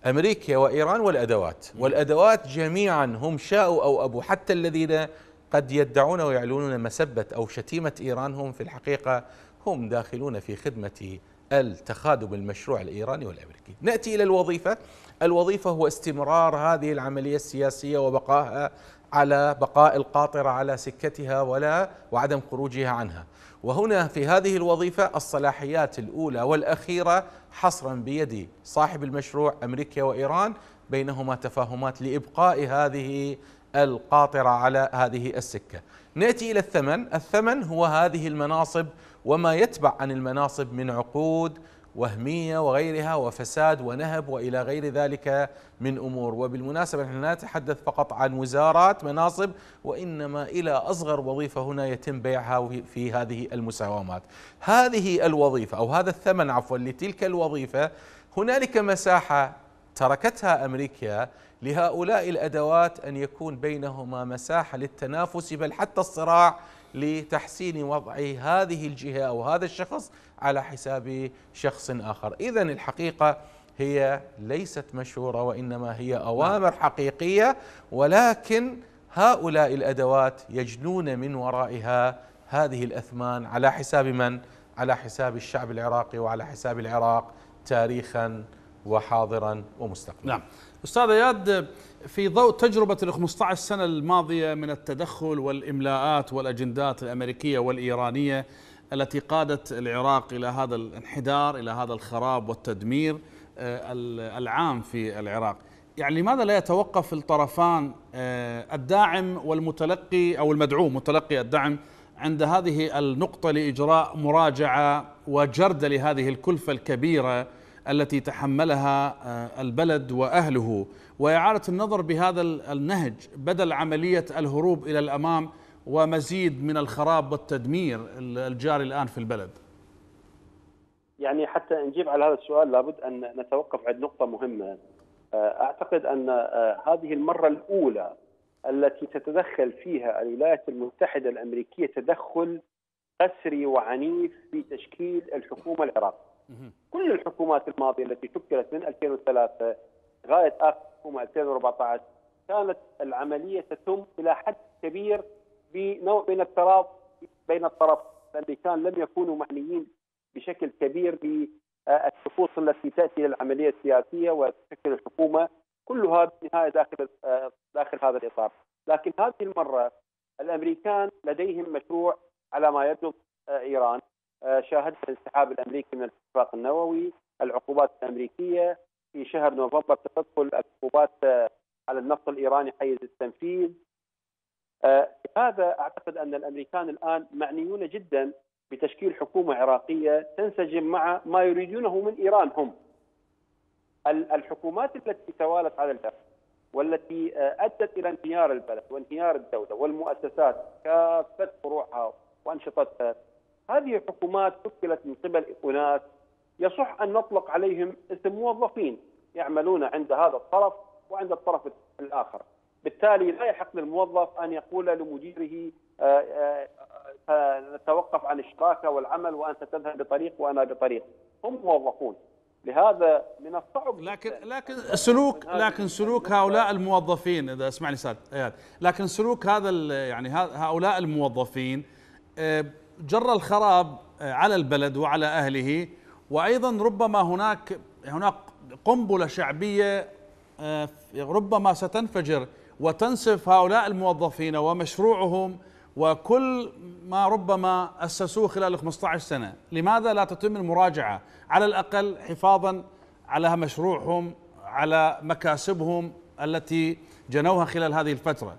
امريكا وايران والادوات والادوات جميعا هم شاءوا او ابوا حتى الذين قد يدعون ويعلنون مسبه او شتيمه ايران هم في الحقيقه هم داخلون في خدمه التخادم المشروع الايراني والامريكي. ناتي الى الوظيفه، الوظيفه هو استمرار هذه العمليه السياسيه وبقائها على بقاء القاطره على سكتها ولا وعدم خروجها عنها. وهنا في هذه الوظيفة الصلاحيات الأولى والأخيرة حصرا بيد صاحب المشروع أمريكا وإيران بينهما تفاهمات لإبقاء هذه القاطرة على هذه السكة نأتي إلى الثمن الثمن هو هذه المناصب وما يتبع عن المناصب من عقود وهمية وغيرها وفساد ونهب وإلى غير ذلك من أمور وبالمناسبة نحن لا نتحدث فقط عن وزارات مناصب وإنما إلى أصغر وظيفة هنا يتم بيعها في هذه المساومات هذه الوظيفة أو هذا الثمن عفوا لتلك الوظيفة هنالك مساحة تركتها أمريكا لهؤلاء الأدوات أن يكون بينهما مساحة للتنافس بل حتى الصراع لتحسين وضع هذه الجهة أو هذا الشخص على حساب شخص آخر إذا الحقيقة هي ليست مشهورة وإنما هي أوامر نعم. حقيقية ولكن هؤلاء الأدوات يجنون من ورائها هذه الأثمان على حساب من؟ على حساب الشعب العراقي وعلى حساب العراق تاريخا وحاضرا ومستقبلا نعم أستاذ اياد في ضوء تجربة ال 15 سنة الماضية من التدخل والإملاءات والأجندات الأمريكية والإيرانية التي قادت العراق الى هذا الانحدار الى هذا الخراب والتدمير آه، العام في العراق يعني لماذا لا يتوقف الطرفان آه، الداعم والمتلقي او المدعوم متلقي الدعم عند هذه النقطه لاجراء مراجعه وجرد لهذه الكلفه الكبيره التي تحملها آه، البلد واهله واعاده النظر بهذا النهج بدل عمليه الهروب الى الامام ومزيد من الخراب والتدمير الجاري الآن في البلد يعني حتى نجيب على هذا السؤال لابد أن نتوقف عند نقطة مهمة آه، أعتقد أن آه، هذه المرة الأولى التي تتدخل فيها الولايات المتحدة الأمريكية تدخل قسري وعنيف في تشكيل الحكومة العراقية كل الحكومات الماضية التي شكلت من 2003 غاية آخر حكومة 2014 كانت العملية تتم إلى حد كبير بنوع من التراض بين الطرف الامريكان لم يكونوا معنيين بشكل كبير بالنفوس التي تاتي للعمليه السياسيه وتشكل الحكومه كلها بالنهايه داخل داخل هذا الاطار، لكن هذه المره الامريكان لديهم مشروع على ما يبدو آه، ايران آه، شاهدت الانسحاب الامريكي من الاتفاق النووي، العقوبات الامريكيه في شهر نوفمبر تدخل العقوبات آه، على النفط الايراني حيز التنفيذ هذا اعتقد ان الامريكان الان معنيون جدا بتشكيل حكومه عراقيه تنسجم مع ما يريدونه من ايران هم. الحكومات التي توالت على الارض والتي آه، ادت الى انهيار البلد وانهيار الدوله والمؤسسات كافه فروعها وانشطتها هذه الحكومات شكلت من قبل اناس يصح ان نطلق عليهم اسم موظفين يعملون عند هذا الطرف وعند الطرف الاخر. بالتالي لا يحق للموظف ان يقول لمديره آه، آه، آه، نتوقف عن الشراكه والعمل وانت تذهب بطريق وانا بطريق هم موظفون لهذا من الصعب لكن لكن سلوك لكن سلوك هؤلاء الموظفين اذا اسمعني استاذ اياد لكن سلوك هذا يعني هؤلاء الموظفين جر الخراب على البلد وعلى اهله وايضا ربما هناك هناك قنبله شعبيه ربما ستنفجر وتنصف هؤلاء الموظفين ومشروعهم وكل ما ربما أسسوه خلال 15 سنة لماذا لا تتم المراجعة على الأقل حفاظا على مشروعهم على مكاسبهم التي جنوها خلال هذه الفترة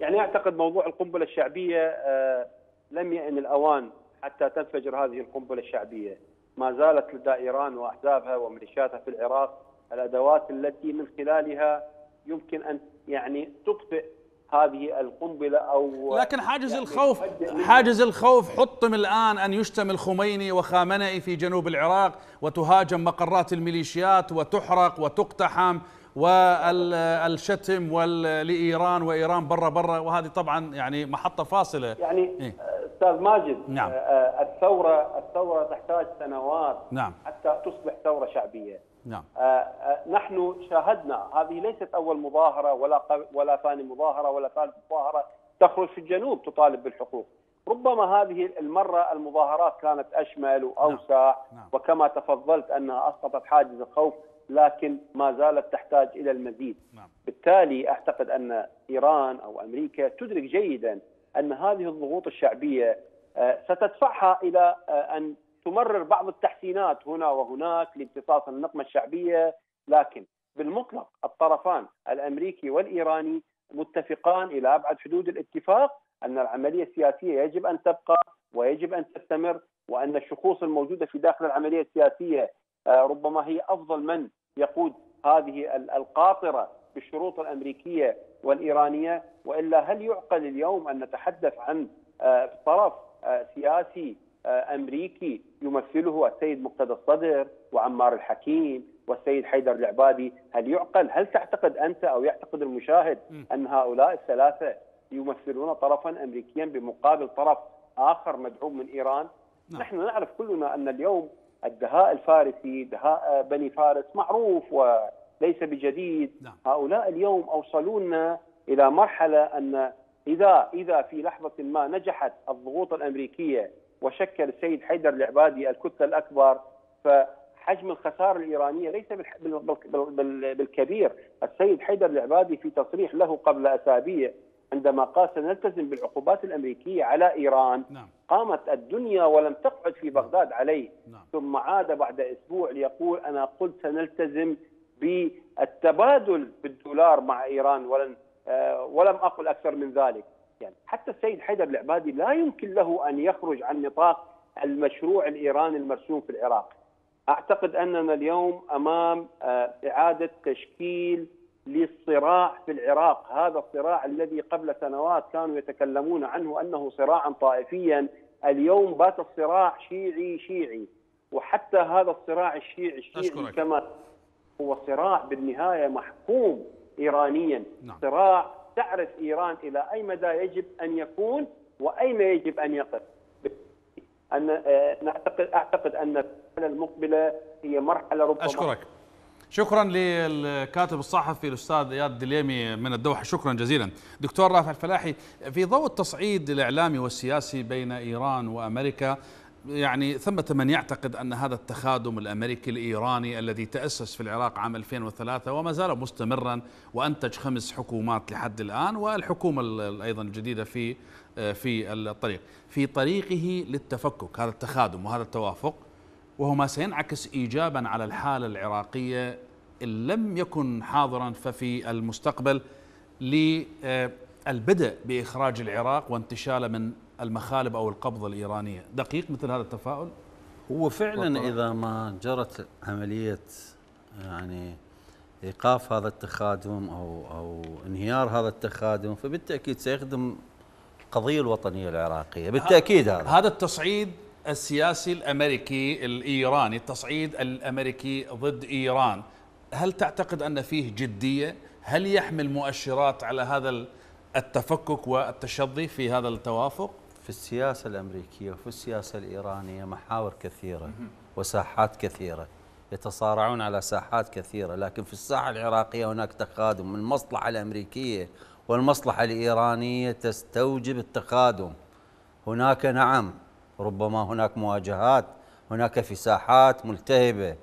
يعني أعتقد موضوع القنبلة الشعبية آه، لم يأن الأوان حتى تنفجر هذه القنبلة الشعبية ما زالت لدى إيران وأحزابها وميليشياتها في العراق الأدوات التي من خلالها يمكن ان يعني تطفئ هذه القنبله او لكن حاجز يعني الخوف حاجز الخوف حطم الان ان يشتمل خميني وخامنئي في جنوب العراق وتهاجم مقرات الميليشيات وتحرق وتقتحم والشتم لايران وايران برا برا وهذه طبعا يعني محطه فاصله يعني إيه؟ استاذ ماجد نعم. آه، الثوره الثوره تحتاج سنوات نعم. حتى تصبح ثوره شعبيه نعم آه، آه، نحن شاهدنا هذه ليست اول مظاهره ولا ولا ثاني مظاهره ولا ثالث مظاهره تخرج في الجنوب تطالب بالحقوق ربما هذه المرة المظاهرات كانت أشمل وأوسع نعم. نعم. وكما تفضلت أنها أسقطت حاجز الخوف لكن ما زالت تحتاج إلى المزيد نعم. بالتالي أعتقد أن إيران أو أمريكا تدرك جيدا أن هذه الضغوط الشعبية آه، ستدفعها إلى أن تمرر بعض التحسينات هنا وهناك لامتصاص النقمه الشعبيه لكن بالمطلق الطرفان الامريكي والايراني متفقان الى ابعد حدود الاتفاق ان العمليه السياسيه يجب ان تبقى ويجب ان تستمر وان الشخوص الموجوده في داخل العمليه السياسيه آه، ربما هي افضل من يقود هذه القاطره بالشروط الامريكيه والايرانيه والا هل يعقل اليوم ان نتحدث عن آه، طرف آه، سياسي آه، امريكي يمثله السيد مقتدى الصدر وعمار الحكيم والسيد حيدر العبادي هل يعقل هل تعتقد انت او يعتقد المشاهد ان هؤلاء الثلاثه يمثلون طرفا امريكيا بمقابل طرف اخر مدعوم من ايران لا. نعم. نحن نعرف كلنا ان اليوم الدهاء الفارسي دهاء آه، بني فارس معروف وليس بجديد نعم. هؤلاء اليوم اوصلونا الى مرحله ان اذا اذا في لحظه ما نجحت الضغوط الامريكيه وشكل السيد حيدر العبادي الكتله الاكبر فحجم الخساره الايرانيه ليس بالكبير، السيد حيدر العبادي في تصريح له قبل اسابيع عندما قال سنلتزم بالعقوبات الامريكيه على ايران نعم. قامت الدنيا ولم تقعد في نعم. بغداد عليه نعم. ثم عاد بعد اسبوع ليقول انا قلت سنلتزم بالتبادل بالدولار مع ايران ولن آه، ولم اقل اكثر من ذلك يعني حتى السيد حيدر العبادي لا يمكن له ان يخرج عن نطاق المشروع الايراني المرسوم في العراق. اعتقد اننا اليوم امام آه، اعاده تشكيل للصراع في العراق، هذا الصراع الذي قبل سنوات كانوا يتكلمون عنه انه صراعا طائفيا، اليوم بات الصراع شيعي شيعي، وحتى هذا الصراع الشيعي الشيعي أشكرك. كما هو صراع بالنهايه محكوم ايرانيا، نعم. صراع تعرف إيران إلى أي مدى يجب أن يكون وأين يجب أن يقف أن أعتقد آه، أعتقد أن المرحلة المقبلة هي مرحلة ربما أشكرك شكرا للكاتب الصحفي الاستاذ اياد دليمي من الدوحه شكرا جزيلا دكتور رافع الفلاحي في ضوء التصعيد الاعلامي والسياسي بين ايران وامريكا يعني ثمة من يعتقد أن هذا التخادم الأمريكي الإيراني الذي تأسس في العراق عام 2003 وما زال مستمرا وأنتج خمس حكومات لحد الآن والحكومة أيضا الجديدة في آه، في الطريق في طريقه للتفكك هذا التخادم وهذا التوافق وهو ما سينعكس إيجابا على الحالة العراقية إن لم يكن حاضرا ففي المستقبل للبدء آه، بإخراج العراق وانتشاله من المخالب أو القبضة الإيرانية دقيق مثل هذا التفاؤل هو فعلا وطلع. إذا ما جرت عملية يعني ايقاف هذا التخادم او او انهيار هذا التخادم فبالتاكيد سيخدم القضيه الوطنيه العراقيه بالتاكيد هذا هذا التصعيد السياسي الامريكي الايراني التصعيد الامريكي ضد ايران هل تعتقد ان فيه جديه هل يحمل مؤشرات على هذا التفكك والتشظي في هذا التوافق في السياسة الأمريكية وفي السياسة الإيرانية محاور كثيرة وساحات كثيرة يتصارعون على ساحات كثيرة لكن في الساحة العراقية هناك تخادم المصلحة الأمريكية والمصلحة الإيرانية تستوجب التخادم هناك نعم ربما هناك مواجهات هناك في ساحات ملتهبة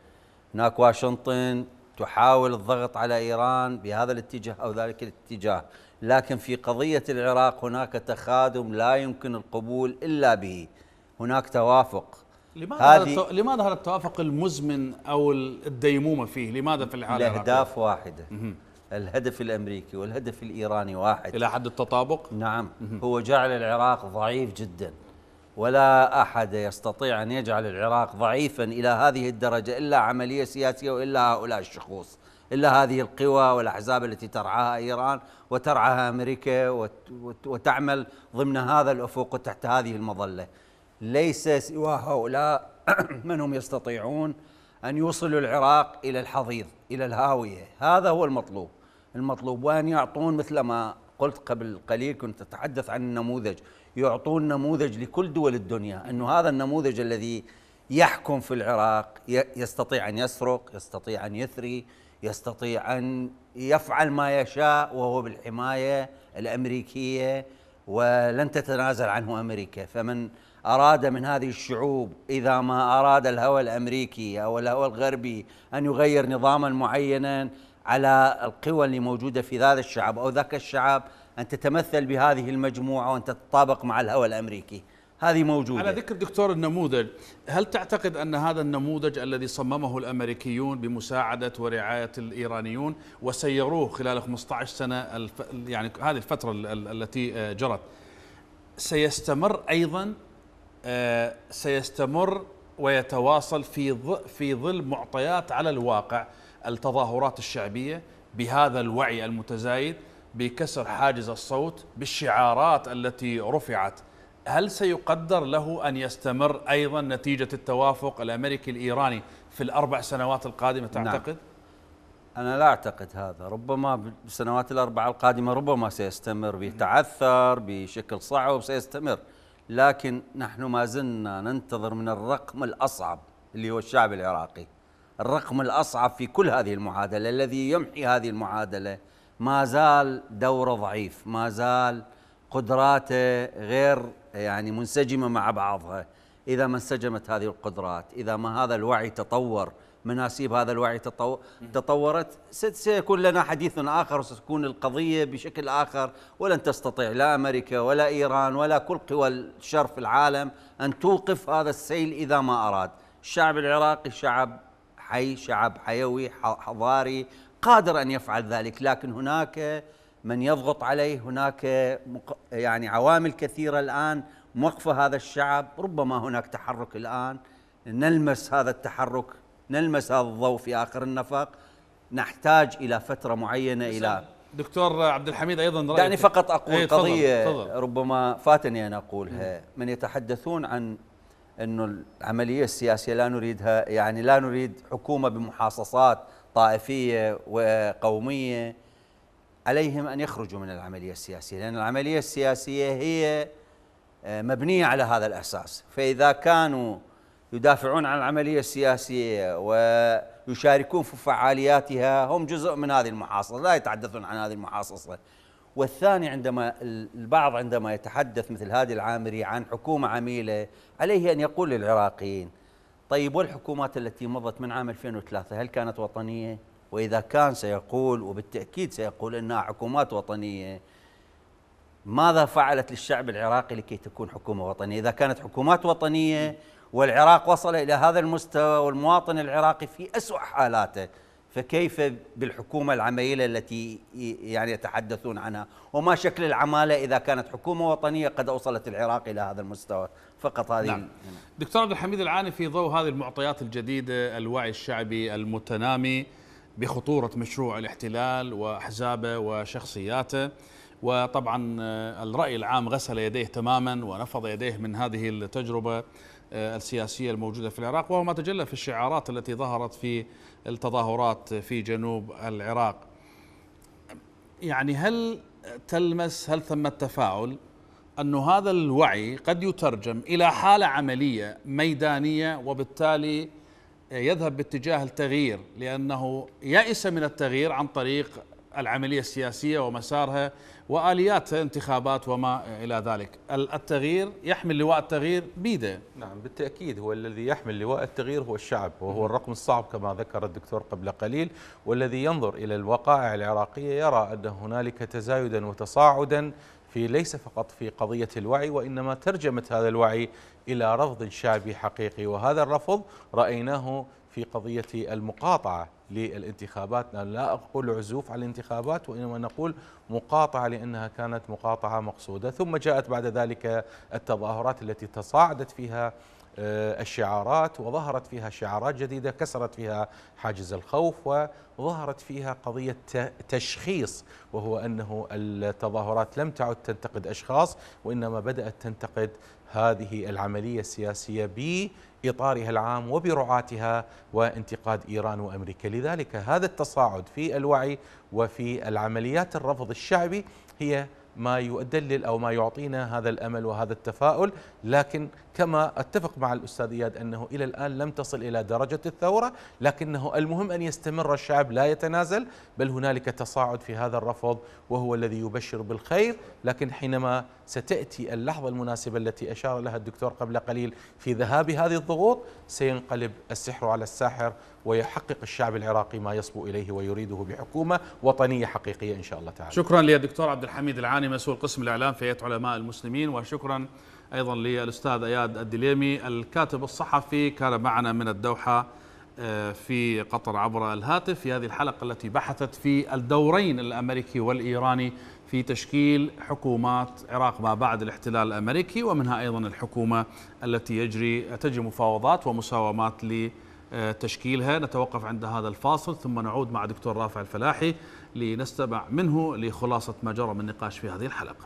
هناك واشنطن تحاول الضغط على إيران بهذا الاتجاه أو ذلك الاتجاه لكن في قضية العراق هناك تخادم لا يمكن القبول إلا به هناك توافق لماذا لماذا هذا التوافق المزمن أو الديمومة فيه لماذا في العالم الأهداف واحدة الهدف الأمريكي والهدف الإيراني واحد إلى حد التطابق نعم هو جعل العراق ضعيف جداً ولا أحد يستطيع أن يجعل العراق ضعيفا إلى هذه الدرجة إلا عملية سياسية وإلا هؤلاء الشخوص إلا هذه القوى والأحزاب التي ترعاها إيران وترعاها أمريكا وتعمل ضمن هذا الأفق وتحت هذه المظلة ليس سوى هؤلاء من هم يستطيعون أن يوصلوا العراق إلى الحضيض إلى الهاوية هذا هو المطلوب المطلوب وأن يعطون مثل ما قلت قبل قليل كنت أتحدث عن النموذج يعطون نموذج لكل دول الدنيا أنه هذا النموذج الذي يحكم في العراق يستطيع أن يسرق يستطيع أن يثري يستطيع أن يفعل ما يشاء وهو بالحماية الأمريكية ولن تتنازل عنه أمريكا فمن أراد من هذه الشعوب إذا ما أراد الهوى الأمريكي أو الهوى الغربي أن يغير نظاما معينا على القوى اللي موجودة في هذا الشعب أو ذاك الشعب أن تتمثل بهذه المجموعة وأن تتطابق مع الهوى الأمريكي هذه موجودة على ذكر دكتور النموذج هل تعتقد أن هذا النموذج الذي صممه الأمريكيون بمساعدة ورعاية الإيرانيون وسيروه خلال 15 سنة الف... يعني هذه الفترة التي آه، جرت سيستمر أيضا آه، سيستمر ويتواصل في ظل في ظل معطيات على الواقع التظاهرات الشعبيه بهذا الوعي المتزايد بكسر حاجز الصوت بالشعارات التي رفعت هل سيقدر له ان يستمر ايضا نتيجه التوافق الامريكي الايراني في الاربع سنوات القادمه نعم. تعتقد؟ نعم. أنا لا أعتقد هذا ربما بالسنوات الأربعة القادمة ربما سيستمر بيتعثر بشكل صعب سيستمر لكن نحن ما زلنا ننتظر من الرقم الأصعب اللي هو الشعب العراقي الرقم الأصعب في كل هذه المعادلة الذي يمحي هذه المعادلة ما زال دوره ضعيف ما زال قدراته غير يعني منسجمة مع بعضها إذا ما انسجمت هذه القدرات إذا ما هذا الوعي تطور مناسيب هذا الوعي تطورت سيكون لنا حديث آخر وستكون القضية بشكل آخر ولن تستطيع لا أمريكا ولا إيران ولا كل قوى الشر في العالم أن توقف هذا السيل إذا ما أراد الشعب العراقي شعب حي شعب حيوي حضاري قادر أن يفعل ذلك لكن هناك من يضغط عليه هناك يعني عوامل كثيرة الآن موقفة هذا الشعب ربما هناك تحرك الآن نلمس هذا التحرك نلمس هذا الضوء في آخر النفق نحتاج إلى فترة معينة إلى دكتور عبد الحميد ايضا دعني يعني فقط اقول ايه قضيه فضل فضل ربما فاتني ان اقولها من يتحدثون عن انه العمليه السياسيه لا نريدها يعني لا نريد حكومه بمحاصصات طائفيه وقوميه عليهم ان يخرجوا من العمليه السياسيه لان العمليه السياسيه هي آه، مبنيه على هذا الاساس فاذا كانوا يدافعون عن العمليه السياسيه ويشاركون في فعالياتها هم جزء من هذه المحاصصه لا يتحدثون عن هذه المحاصصه والثاني عندما البعض عندما يتحدث مثل هادي العامري عن حكومة عميلة عليه أن يقول للعراقيين طيب والحكومات التي مضت من عام 2003 هل كانت وطنية؟ وإذا كان سيقول وبالتأكيد سيقول أنها حكومات وطنية ماذا فعلت للشعب العراقي لكي تكون حكومة وطنية؟ إذا كانت حكومات وطنية والعراق وصل إلى هذا المستوى والمواطن العراقي في أسوأ حالاته فكيف بالحكومة العميلة التي يعني يتحدثون عنها وما شكل العمالة إذا كانت حكومة وطنية قد أوصلت العراق إلى هذا المستوى فقط هذه نعم. دكتور عبد الحميد العاني في ضوء هذه المعطيات الجديدة الوعي الشعبي المتنامي بخطورة مشروع الاحتلال وأحزابه وشخصياته وطبعا آه، الرأي العام غسل يديه تماما ونفض يديه من هذه التجربة آه، السياسية الموجودة في العراق وهو ما تجلى في الشعارات التي ظهرت في التظاهرات في جنوب العراق يعني هل تلمس هل ثمة التفاعل أن هذا الوعي قد يترجم إلى حالة عملية ميدانية وبالتالي آه، يذهب باتجاه التغيير لأنه يأس من التغيير عن طريق العملية السياسية ومسارها واليات انتخابات وما الى ذلك، التغيير يحمل لواء التغيير بيده. نعم بالتاكيد هو الذي يحمل لواء التغيير هو الشعب وهو الرقم الصعب كما ذكر الدكتور قبل قليل والذي ينظر الى الوقائع العراقيه يرى ان هنالك تزايدا وتصاعدا في ليس فقط في قضية الوعي وإنما ترجمة هذا الوعي إلى رفض شعبي حقيقي وهذا الرفض رأيناه في قضية المقاطعة للانتخابات لا أقول عزوف على الانتخابات وإنما نقول مقاطعة لأنها كانت مقاطعة مقصودة ثم جاءت بعد ذلك التظاهرات التي تصاعدت فيها آه، الشعارات وظهرت فيها شعارات جديدة كسرت فيها حاجز الخوف وظهرت فيها قضية تشخيص وهو أنه التظاهرات لم تعد تنتقد أشخاص وإنما بدأت تنتقد هذه العملية السياسية ب إطارها العام وبرعاتها وانتقاد إيران وأمريكا لذلك هذا التصاعد في الوعي وفي العمليات الرفض الشعبي هي ما يدلل او ما يعطينا هذا الامل وهذا التفاؤل، لكن كما اتفق مع الاستاذ اياد انه الى الان لم تصل الى درجه الثوره، لكنه المهم ان يستمر الشعب لا يتنازل، بل هنالك تصاعد في هذا الرفض وهو الذي يبشر بالخير، لكن حينما ستأتي اللحظة المناسبة التي أشار لها الدكتور قبل قليل في ذهاب هذه الضغوط سينقلب السحر على الساحر ويحقق الشعب العراقي ما يصبو إليه ويريده بحكومة وطنية حقيقية إن شاء الله تعالى شكرا للدكتور عبد الحميد العاني مسؤول قسم الإعلام في هيئة علماء المسلمين وشكرا أيضا للأستاذ أياد الدليمي الكاتب الصحفي كان معنا من الدوحة آه، في قطر عبر الهاتف في هذه الحلقة التي بحثت في الدورين الأمريكي والإيراني في تشكيل حكومات عراق ما بعد الاحتلال الامريكي ومنها ايضا الحكومه التي يجري تجري مفاوضات ومساومات لتشكيلها نتوقف عند هذا الفاصل ثم نعود مع دكتور رافع الفلاحي لنستمع منه لخلاصه ما جرى من نقاش في هذه الحلقه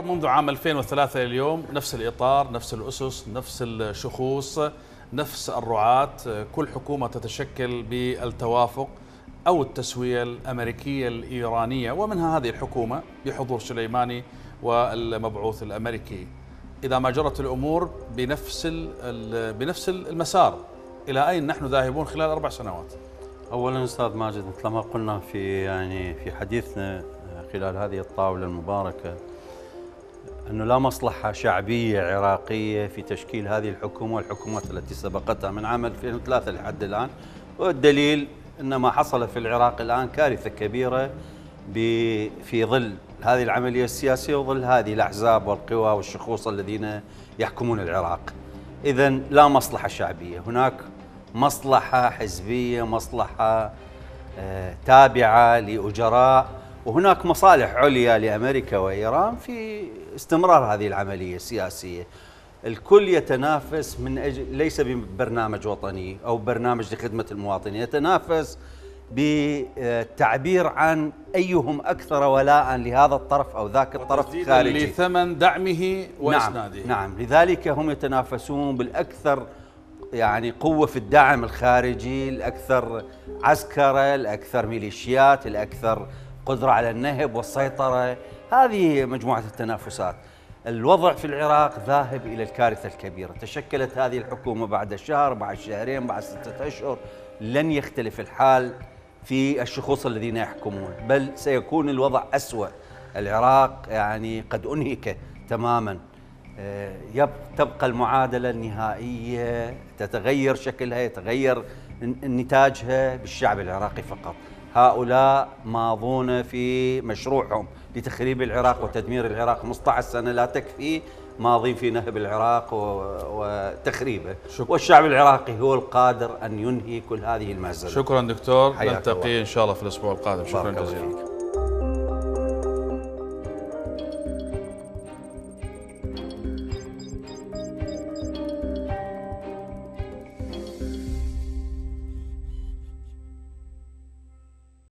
دكتور منذ عام 2003 اليوم نفس الإطار نفس الأسس نفس الشخوص نفس الرعاة كل حكومة تتشكل بالتوافق أو التسوية الأمريكية الإيرانية ومنها هذه الحكومة بحضور سليماني والمبعوث الأمريكي إذا ما جرت الأمور بنفس بنفس المسار إلى أين نحن ذاهبون خلال أربع سنوات؟ أولا أستاذ ماجد مثل ما قلنا في يعني في حديثنا خلال هذه الطاولة المباركة أنه لا مصلحة شعبية عراقية في تشكيل هذه الحكومة والحكومات التي سبقتها من عام 2003 لحد الآن والدليل أن ما حصل في العراق الآن كارثة كبيرة في ظل هذه العملية السياسية وظل هذه الأحزاب والقوى والشخوص الذين يحكمون العراق إذا لا مصلحة شعبية هناك مصلحة حزبية مصلحة آه، تابعة لأجراء وهناك مصالح عليا لامريكا وايران في استمرار هذه العمليه السياسيه. الكل يتنافس من اجل ليس ببرنامج وطني او برنامج لخدمه المواطنين، يتنافس بالتعبير عن ايهم اكثر ولاء لهذا الطرف او ذاك الطرف الخارجي لثمن دعمه واسناده نعم, نعم لذلك هم يتنافسون بالاكثر يعني قوة في الدعم الخارجي الأكثر عسكرة الأكثر ميليشيات الأكثر قدرة على النهب والسيطرة هذه مجموعة التنافسات الوضع في العراق ذاهب إلى الكارثة الكبيرة تشكلت هذه الحكومة بعد شهر بعد شهرين بعد ستة أشهر لن يختلف الحال في الشخوص الذين يحكمون بل سيكون الوضع أسوأ العراق يعني قد أنهك تماما آه، تبقى المعادلة النهائية تتغير شكلها يتغير نتاجها بالشعب العراقي فقط هؤلاء ماضون في مشروعهم لتخريب العراق وتدمير العراق 15 سنة لا تكفي ماضين في نهب العراق وتخريبه شكرا. والشعب العراقي هو القادر أن ينهي كل هذه المهزلة شكرا دكتور نلتقي إن شاء الله في الأسبوع القادم شكرا جزيلا